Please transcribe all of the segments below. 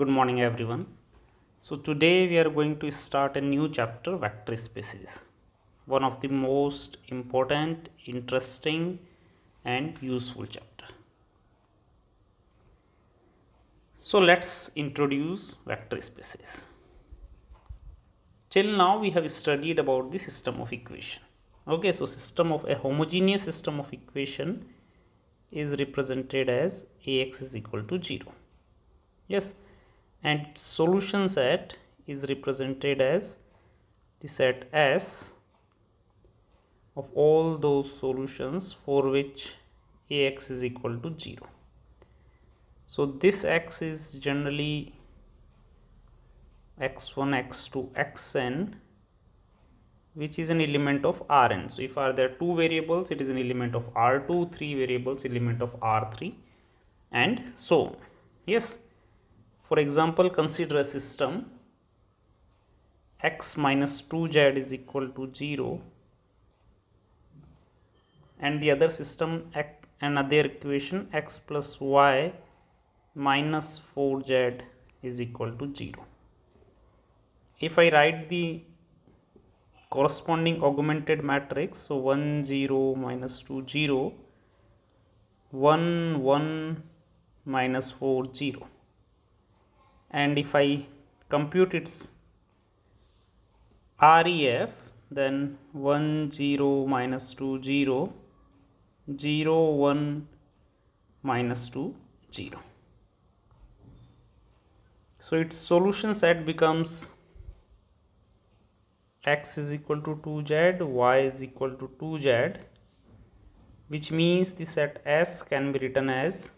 good morning everyone so today we are going to start a new chapter vector spaces one of the most important interesting and useful chapter so let's introduce vector spaces till now we have studied about the system of equation okay so system of a homogeneous system of equation is represented as ax is equal to 0 yes and solution set is represented as the set S of all those solutions for which Ax is equal to 0. So this x is generally x1, x2, xn which is an element of Rn. So if are there are two variables, it is an element of R2, three variables, element of R3 and so on. Yes. For example, consider a system x minus 2z is equal to 0 and the other system another equation x plus y minus 4z is equal to 0. If I write the corresponding augmented matrix, so 1, 0, minus 2, 0, 1, 1, minus 4, 0 and if I compute its REF then 1 0 minus 2 0 0 1 minus 2 0. So its solution set becomes x is equal to 2z, y is equal to 2z which means the set S can be written as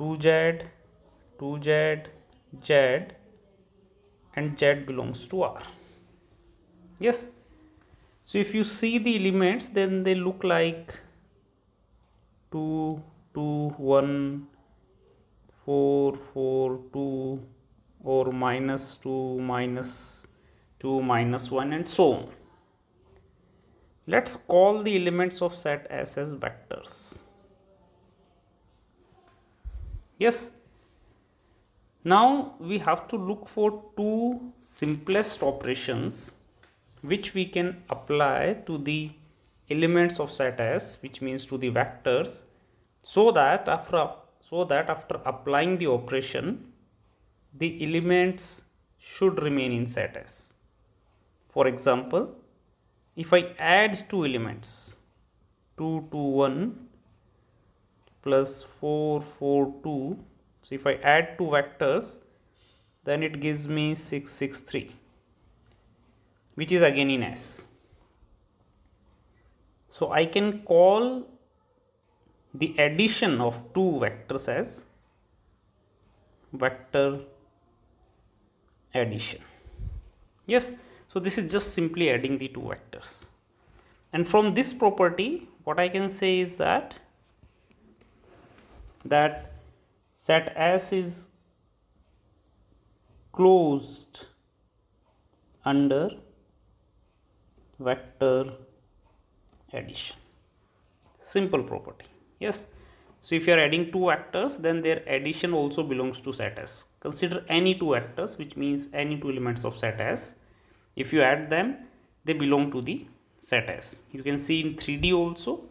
2z 2z, z and z belongs to R. Yes. So if you see the elements then they look like 2, 2, 1, 4, 4, 2 or minus 2, minus 2, minus 1 and so on. Let's call the elements of set S as vectors. Yes. Now we have to look for two simplest operations which we can apply to the elements of set S which means to the vectors so that after so that after applying the operation the elements should remain in set S. For example, if I add two elements 2 to 1 plus 4 4 2 so if I add two vectors, then it gives me 663, which is again in S. So I can call the addition of two vectors as vector addition. Yes, so this is just simply adding the two vectors. And from this property, what I can say is that that set S is closed under vector addition simple property yes so if you are adding two vectors then their addition also belongs to set S consider any two vectors which means any two elements of set S if you add them they belong to the set S you can see in 3d also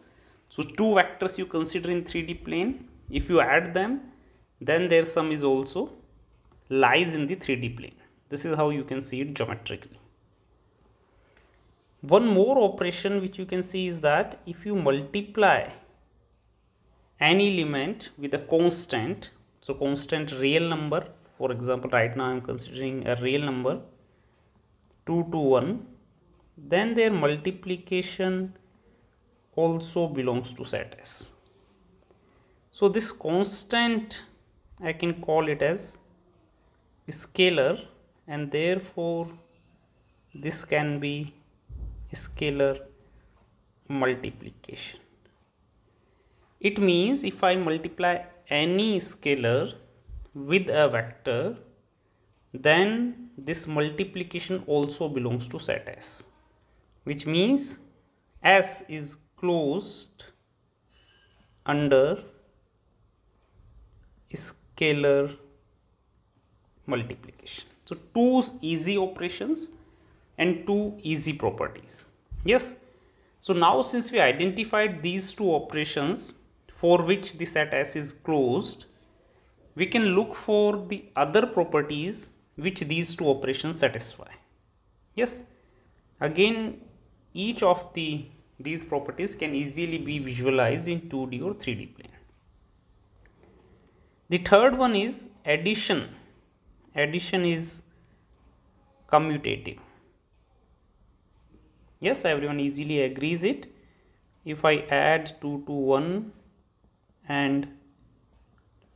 so two vectors you consider in 3d plane if you add them then their sum is also lies in the 3D plane. This is how you can see it geometrically. One more operation which you can see is that if you multiply an element with a constant, so constant real number, for example, right now I am considering a real number 2 to 1, then their multiplication also belongs to set S. So this constant I can call it as scalar and therefore this can be scalar multiplication. It means if I multiply any scalar with a vector then this multiplication also belongs to set S which means S is closed under scalar scalar, multiplication. So, two easy operations and two easy properties. Yes. So, now since we identified these two operations for which the set S is closed, we can look for the other properties which these two operations satisfy. Yes. Again, each of the these properties can easily be visualized in 2D or 3D plane. The third one is addition. Addition is commutative. Yes, everyone easily agrees it. If I add 2 to 1 and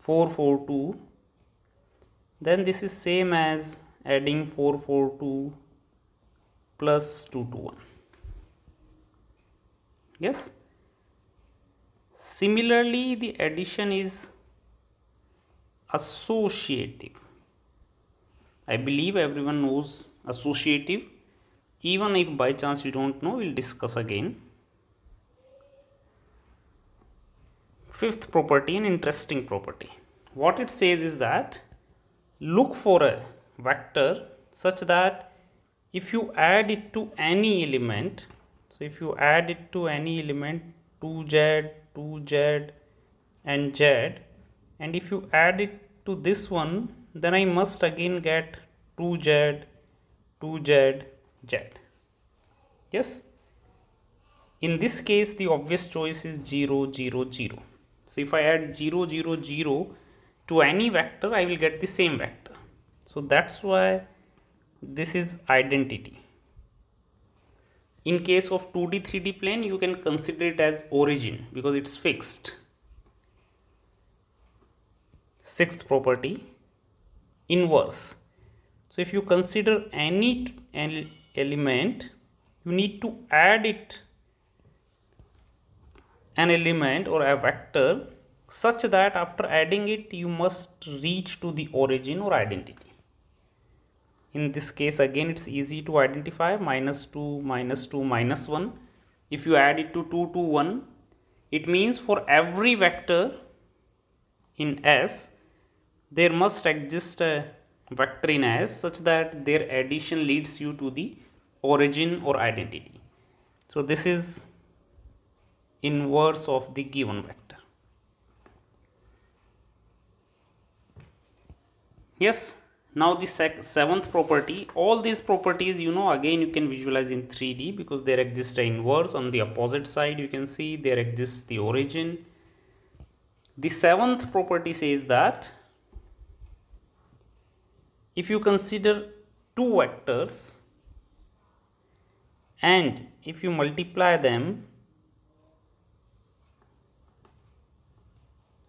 4 4 2, then this is same as adding 4 4 2 plus 2 to 1. Yes. Similarly, the addition is associative i believe everyone knows associative even if by chance you don't know we'll discuss again fifth property an interesting property what it says is that look for a vector such that if you add it to any element so if you add it to any element 2z 2z and z and if you add it to this one then I must again get 2z 2z z yes in this case the obvious choice is 0 0 0 so if I add 0 0 0 to any vector I will get the same vector so that's why this is identity in case of 2d 3d plane you can consider it as origin because it's fixed sixth property inverse so if you consider any element you need to add it an element or a vector such that after adding it you must reach to the origin or identity in this case again it's easy to identify minus 2 minus 2 minus 1 if you add it to 2 to 1 it means for every vector in s there must exist a vector in S such that their addition leads you to the origin or identity. So this is inverse of the given vector. Yes, now the seventh property, all these properties you know again you can visualize in 3D because there exists an inverse on the opposite side you can see there exists the origin. The seventh property says that if you consider two vectors and if you multiply them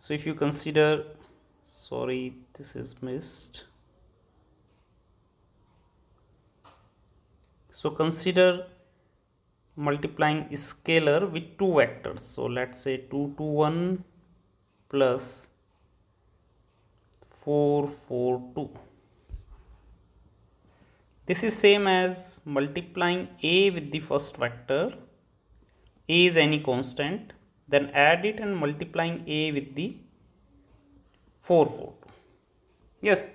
so if you consider sorry this is missed so consider multiplying scalar with two vectors so let's say 2 to 1 plus 4 4 2 this is same as multiplying a with the first vector. a is any constant. Then add it and multiplying a with the 4 4. Yes.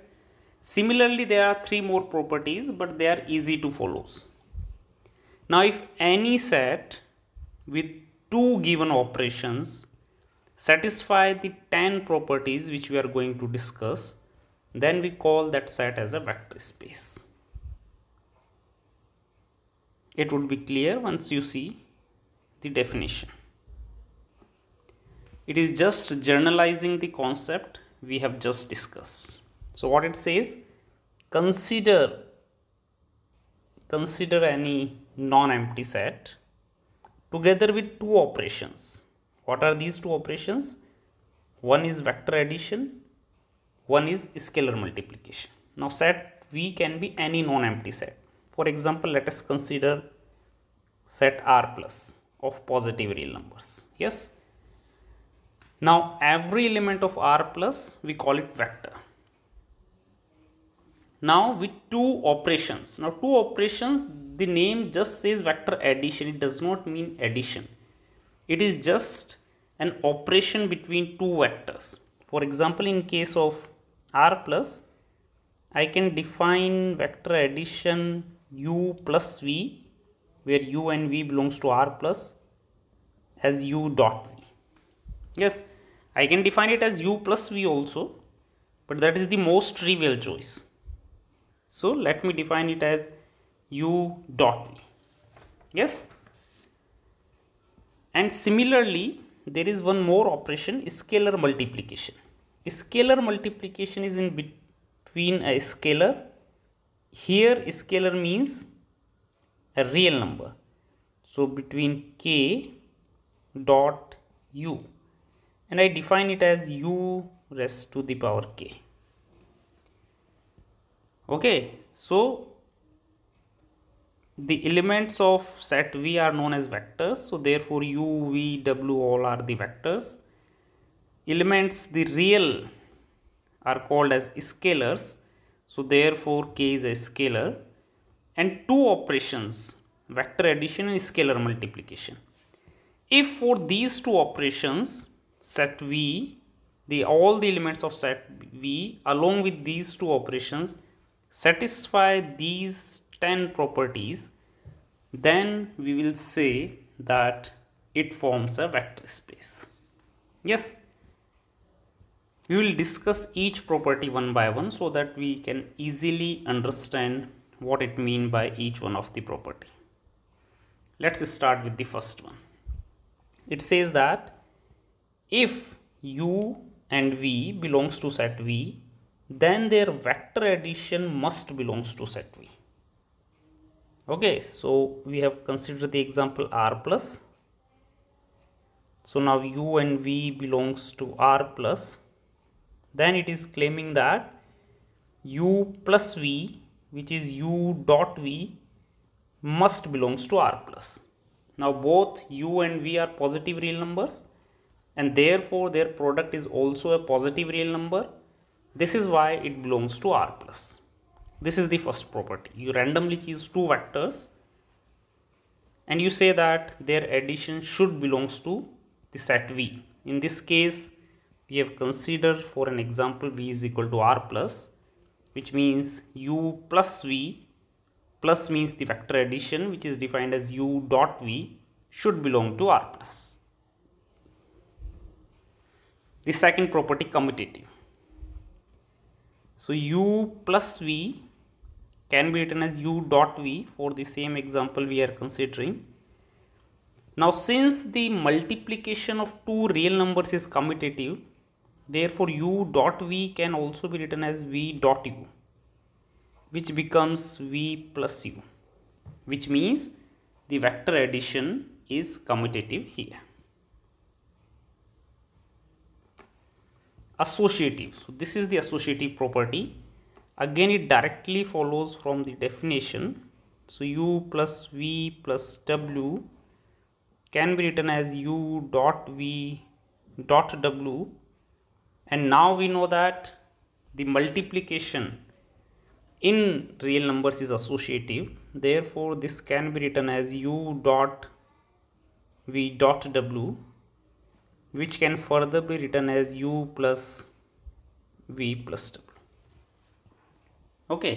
Similarly, there are three more properties but they are easy to follow. Now if any set with two given operations satisfy the 10 properties which we are going to discuss, then we call that set as a vector space it would be clear once you see the definition it is just generalizing the concept we have just discussed so what it says consider consider any non-empty set together with two operations what are these two operations one is vector addition one is scalar multiplication now set v can be any non-empty set for example, let us consider set R plus of positive real numbers. Yes. Now every element of R plus we call it vector. Now with two operations. Now two operations the name just says vector addition. It does not mean addition. It is just an operation between two vectors. For example in case of R plus I can define vector addition u plus v where u and v belongs to r plus as u dot v. Yes, I can define it as u plus v also but that is the most trivial choice. So let me define it as u dot v. Yes. And similarly, there is one more operation scalar multiplication. Scalar multiplication is in between a scalar here scalar means a real number so between k dot u and I define it as u raised to the power k okay so the elements of set v are known as vectors so therefore u v w all are the vectors elements the real are called as scalars so therefore k is a scalar and two operations vector addition and scalar multiplication. If for these two operations set V the all the elements of set V along with these two operations satisfy these 10 properties then we will say that it forms a vector space. Yes we will discuss each property one by one so that we can easily understand what it mean by each one of the property let's start with the first one it says that if u and v belongs to set v then their vector addition must belongs to set v okay so we have considered the example r plus so now u and v belongs to r plus then it is claiming that u plus v which is u dot v must belongs to r plus. Now both u and v are positive real numbers and therefore their product is also a positive real number. This is why it belongs to r plus. This is the first property. You randomly choose two vectors and you say that their addition should belongs to the set v. In this case we have considered for an example v is equal to r plus which means u plus v plus means the vector addition which is defined as u dot v should belong to r plus. The second property commutative. So u plus v can be written as u dot v for the same example we are considering. Now since the multiplication of two real numbers is commutative therefore u dot v can also be written as v dot u which becomes v plus u which means the vector addition is commutative here associative so this is the associative property again it directly follows from the definition so u plus v plus w can be written as u dot v dot w and now we know that the multiplication in real numbers is associative therefore this can be written as u dot v dot w which can further be written as u plus v plus w okay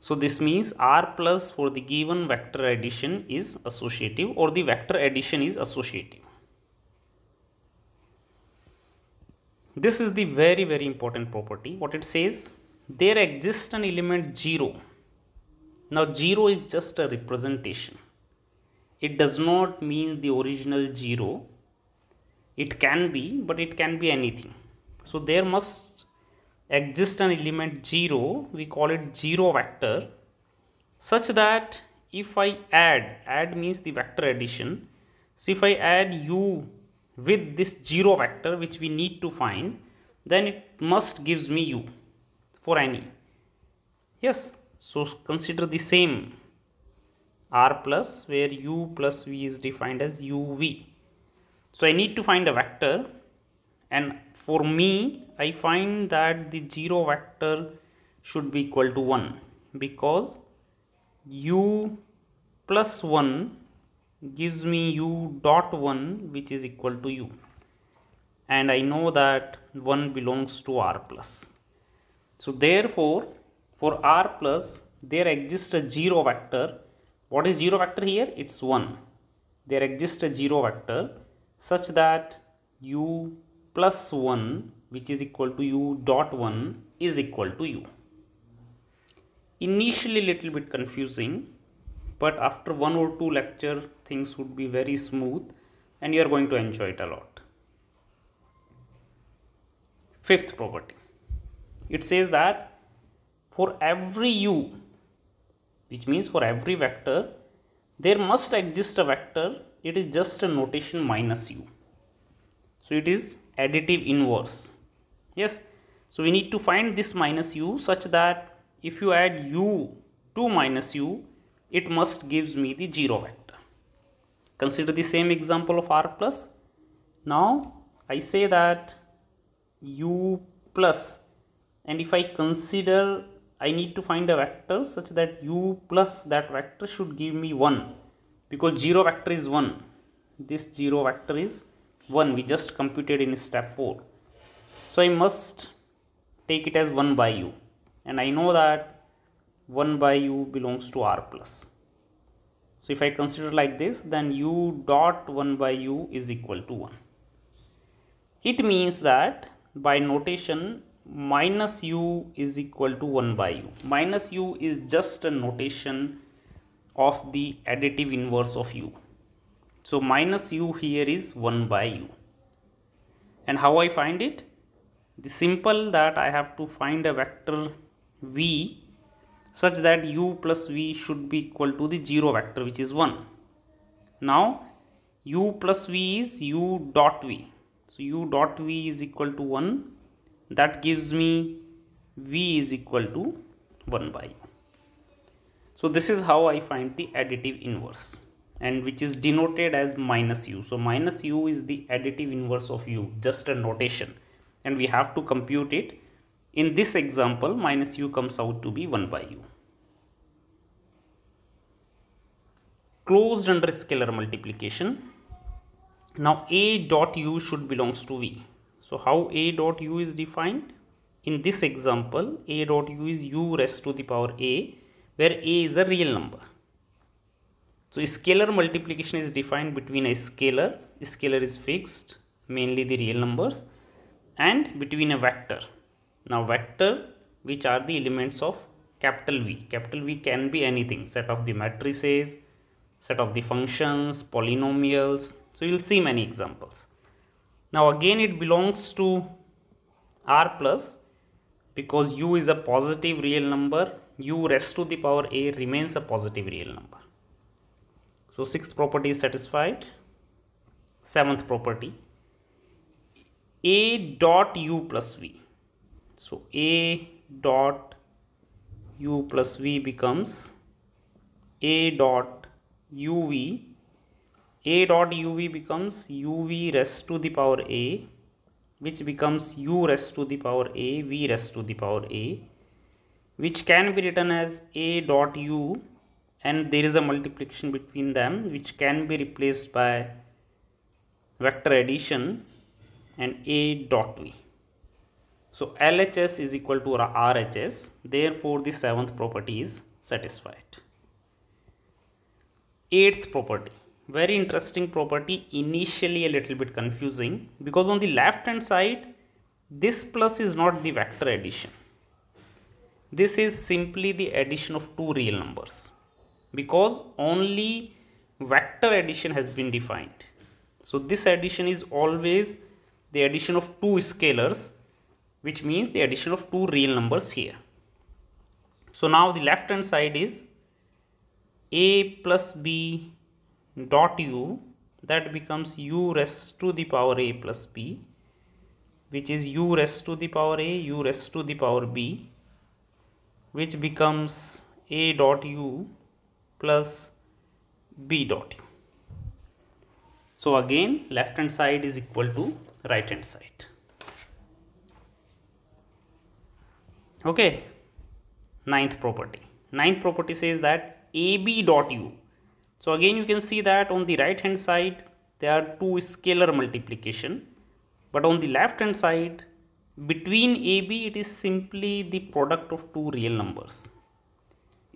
so this means r plus for the given vector addition is associative or the vector addition is associative this is the very very important property what it says there exists an element 0 now 0 is just a representation it does not mean the original 0 it can be but it can be anything so there must exist an element 0 we call it 0 vector such that if I add add means the vector addition so if I add u with this 0 vector which we need to find then it must gives me u for any yes so consider the same r plus where u plus v is defined as uv so I need to find a vector and for me I find that the 0 vector should be equal to 1 because u plus 1 gives me u dot 1 which is equal to u and I know that 1 belongs to r plus. So therefore for r plus there exists a 0 vector. What is 0 vector here? It's 1. There exists a 0 vector such that u plus 1 which is equal to u dot 1 is equal to u. Initially little bit confusing but after one or two lecture things would be very smooth and you are going to enjoy it a lot. Fifth property. It says that for every u, which means for every vector, there must exist a vector. It is just a notation minus u. So it is additive inverse. Yes. So we need to find this minus u such that if you add u to minus u, it must gives me the 0 vector. Consider the same example of R plus. Now I say that U plus and if I consider I need to find a vector such that U plus that vector should give me 1 because 0 vector is 1. This 0 vector is 1 we just computed in step 4. So I must take it as 1 by U and I know that 1 by U belongs to R plus. So if I consider like this, then u dot 1 by u is equal to 1. It means that by notation minus u is equal to 1 by u. Minus u is just a notation of the additive inverse of u. So minus u here is 1 by u. And how I find it? The simple that I have to find a vector v such that u plus v should be equal to the 0 vector which is 1. Now u plus v is u dot v. So u dot v is equal to 1 that gives me v is equal to 1 by u. So this is how I find the additive inverse and which is denoted as minus u. So minus u is the additive inverse of u just a notation and we have to compute it. In this example minus u comes out to be 1 by u. closed under scalar multiplication. Now A dot U should belongs to V. So how A dot U is defined? In this example, A dot U is U raised to the power A, where A is a real number. So scalar multiplication is defined between a scalar, a scalar is fixed, mainly the real numbers, and between a vector. Now vector, which are the elements of capital V. Capital V can be anything, set of the matrices, set of the functions, polynomials. So you'll see many examples. Now again it belongs to R plus because U is a positive real number, U raised to the power A remains a positive real number. So sixth property is satisfied. Seventh property A dot U plus V. So A dot U plus V becomes A dot uv a dot uv becomes uv raised to the power a which becomes u raised to the power a v raised to the power a which can be written as a dot u and there is a multiplication between them which can be replaced by vector addition and a dot v so lhs is equal to rhs therefore the seventh property is satisfied eighth property very interesting property initially a little bit confusing because on the left hand side this plus is not the vector addition this is simply the addition of two real numbers because only vector addition has been defined so this addition is always the addition of two scalars which means the addition of two real numbers here so now the left hand side is a plus b dot u that becomes u rest to the power a plus b which is u rest to the power a u rest to the power b which becomes a dot u plus b dot u. So again left hand side is equal to right hand side. Okay, ninth property. Ninth property says that AB dot U. So again you can see that on the right hand side there are two scalar multiplication but on the left hand side between AB it is simply the product of two real numbers.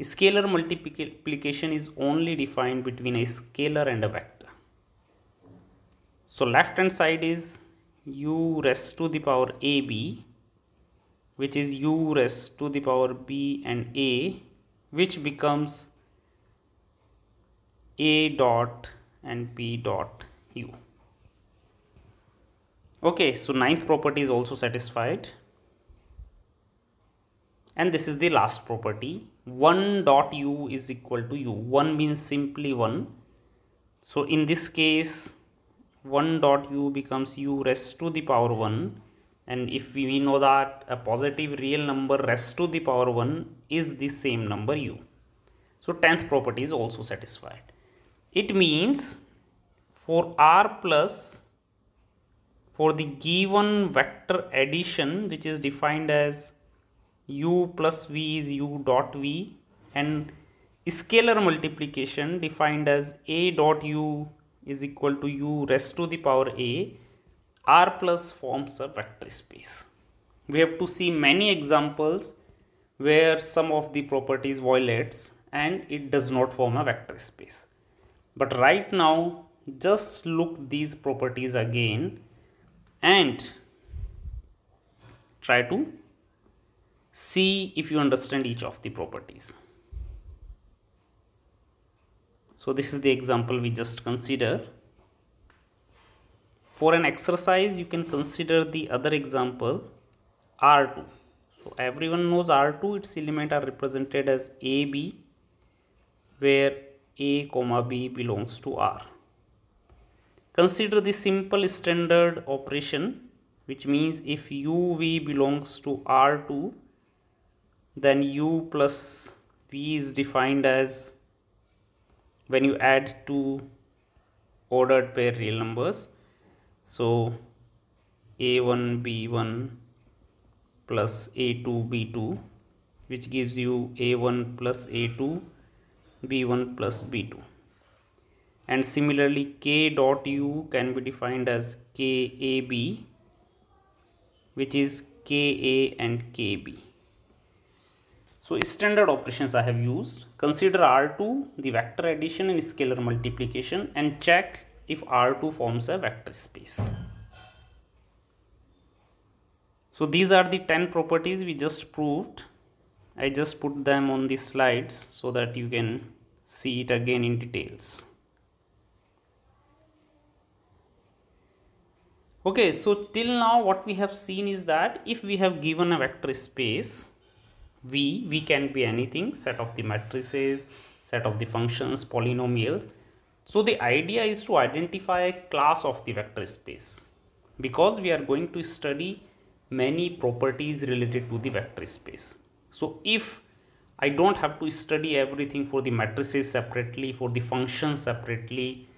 Scalar multiplication is only defined between a scalar and a vector. So left hand side is u raised to the power AB which is u raised to the power B and A which becomes a dot and p dot u okay so ninth property is also satisfied and this is the last property 1 dot u is equal to u 1 means simply 1 so in this case 1 dot u becomes u rest to the power 1 and if we know that a positive real number rest to the power 1 is the same number u so 10th property is also satisfied it means for r plus for the given vector addition which is defined as u plus v is u dot v and scalar multiplication defined as a dot u is equal to u raised to the power a r plus forms a vector space we have to see many examples where some of the properties violates and it does not form a vector space but right now just look these properties again and try to see if you understand each of the properties so this is the example we just consider for an exercise you can consider the other example r2 so everyone knows r2 its element are represented as ab where a comma B belongs to R. Consider the simple standard operation which means if UV belongs to R2 then U plus V is defined as when you add two ordered pair real numbers. So a1 b1 plus a2 b2 which gives you a1 plus a2 b1 plus b2 and similarly k dot u can be defined as kab which is ka and kb so standard operations i have used consider r2 the vector addition and scalar multiplication and check if r2 forms a vector space so these are the 10 properties we just proved I just put them on the slides so that you can see it again in details. Okay, so till now what we have seen is that if we have given a vector space, V, we can be anything, set of the matrices, set of the functions, polynomials. So the idea is to identify a class of the vector space because we are going to study many properties related to the vector space. So if I don't have to study everything for the matrices separately, for the functions separately,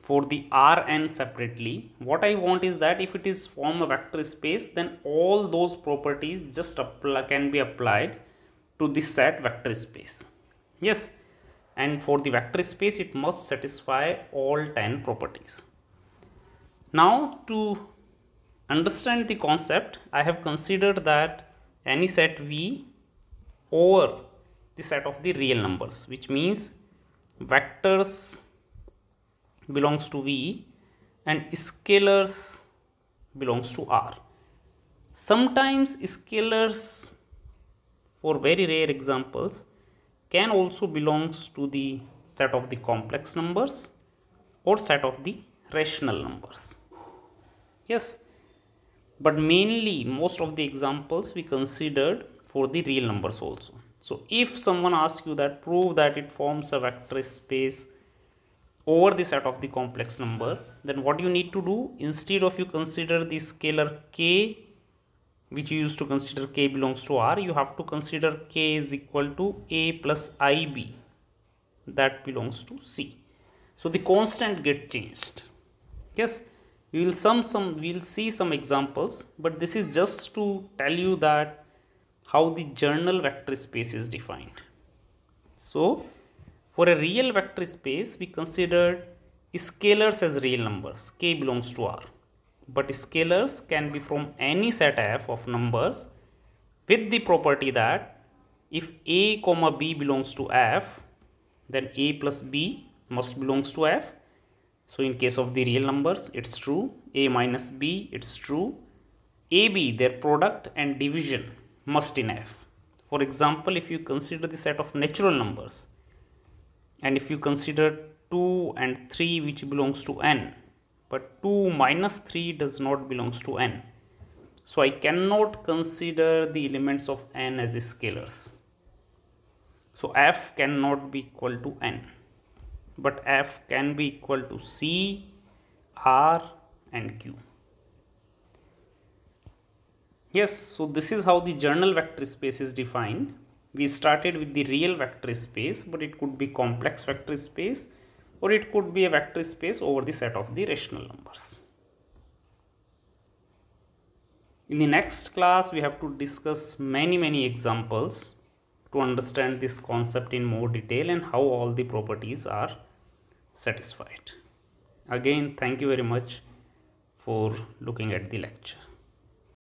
for the Rn separately, what I want is that if it is form a vector space, then all those properties just can be applied to the set vector space. Yes, and for the vector space, it must satisfy all 10 properties. Now to understand the concept, I have considered that any set V over the set of the real numbers which means vectors belongs to V and scalars belongs to R. Sometimes scalars for very rare examples can also belongs to the set of the complex numbers or set of the rational numbers. Yes, but mainly most of the examples we considered for the real numbers also. So if someone asks you that prove that it forms a vector space over the set of the complex number then what you need to do instead of you consider the scalar k which you used to consider k belongs to r you have to consider k is equal to a plus ib that belongs to c so the constant get changed yes we will some some we'll see some examples but this is just to tell you that how the journal vector space is defined. So, for a real vector space, we consider scalars as real numbers, k belongs to R. But scalars can be from any set f of numbers with the property that if a comma b belongs to f, then a plus b must belongs to f. So, in case of the real numbers, it's true, a minus b, it's true, ab, their product and division must in f for example if you consider the set of natural numbers and if you consider 2 and 3 which belongs to n but 2 minus 3 does not belongs to n so I cannot consider the elements of n as scalars so f cannot be equal to n but f can be equal to c r and q yes so this is how the journal vector space is defined we started with the real vector space but it could be complex vector space or it could be a vector space over the set of the rational numbers in the next class we have to discuss many many examples to understand this concept in more detail and how all the properties are satisfied. Again, thank you very much for looking at the lecture.